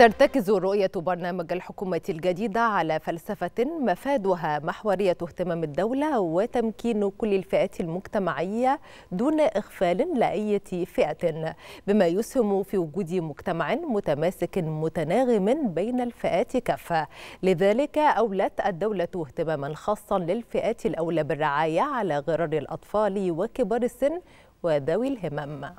ترتكز رؤية برنامج الحكومة الجديدة على فلسفة مفادها محورية اهتمام الدولة وتمكين كل الفئات المجتمعية دون إغفال لأية فئة بما يسهم في وجود مجتمع متماسك متناغم بين الفئات كافة لذلك أولت الدولة اهتماما خاصا للفئات الأولى بالرعاية على غرار الأطفال وكبار السن وذوي الهمم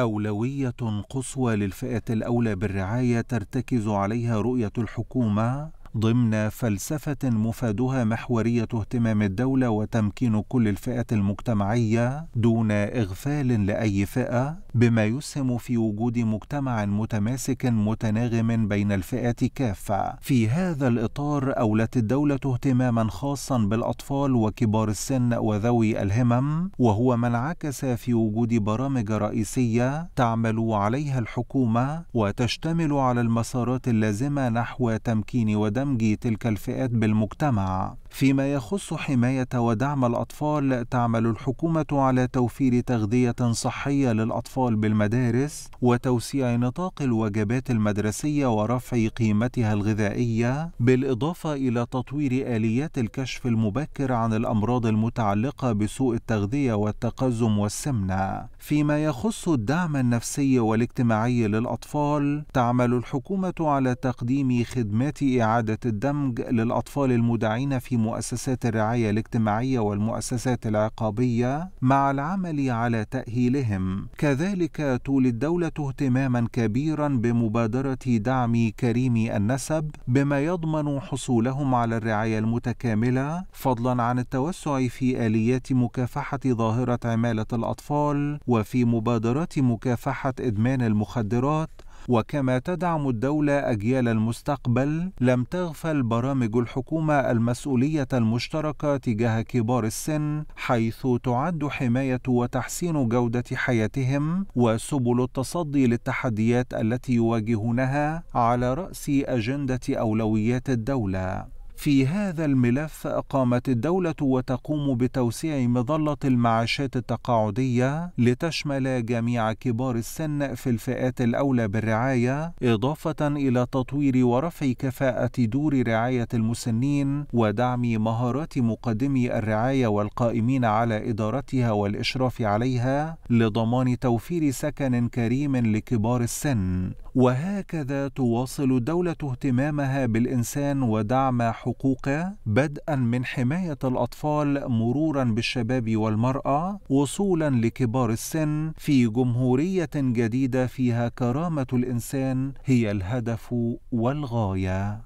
أولوية قصوى للفئة الأولى بالرعاية ترتكز عليها رؤية الحكومة ضمن فلسفة مفادها محورية اهتمام الدولة وتمكين كل الفئات المجتمعية دون إغفال لأي فئة بما يسهم في وجود مجتمع متماسك متناغم بين الفئات كافة في هذا الإطار أولت الدولة اهتماما خاصا بالأطفال وكبار السن وذوي الهمم وهو ما انعكس في وجود برامج رئيسية تعمل عليها الحكومة وتشتمل على المسارات اللازمة نحو تمكين ودم دمج تلك الفئات بالمجتمع فيما يخص حماية ودعم الأطفال تعمل الحكومة على توفير تغذية صحية للأطفال بالمدارس وتوسيع نطاق الوجبات المدرسية ورفع قيمتها الغذائية بالإضافة إلى تطوير آليات الكشف المبكر عن الأمراض المتعلقة بسوء التغذية والتقزم والسمنة فيما يخص الدعم النفسي والاجتماعي للأطفال تعمل الحكومة على تقديم خدمات إعادة الدمج للأطفال المدعين في مؤسسات الرعاية الاجتماعية والمؤسسات العقابية مع العمل على تأهيلهم كذلك تولي الدولة اهتماما كبيرا بمبادرة دعم كريمي النسب بما يضمن حصولهم على الرعاية المتكاملة فضلا عن التوسع في آليات مكافحة ظاهرة عمالة الأطفال وفي مبادرات مكافحة إدمان المخدرات وكما تدعم الدولة أجيال المستقبل لم تغفل برامج الحكومة المسؤولية المشتركة تجاه كبار السن حيث تعد حماية وتحسين جودة حياتهم وسبل التصدي للتحديات التي يواجهونها على رأس أجندة أولويات الدولة في هذا الملف أقامت الدولة وتقوم بتوسيع مظلة المعاشات التقاعدية لتشمل جميع كبار السن في الفئات الأولى بالرعاية إضافة إلى تطوير ورفع كفاءة دور رعاية المسنين ودعم مهارات مقدمي الرعاية والقائمين على إدارتها والإشراف عليها لضمان توفير سكن كريم لكبار السن وهكذا تواصل الدولة اهتمامها بالإنسان ودعم حقوقه بدءا من حماية الأطفال مرورا بالشباب والمرأة وصولا لكبار السن في جمهورية جديدة فيها كرامة الإنسان هي الهدف والغاية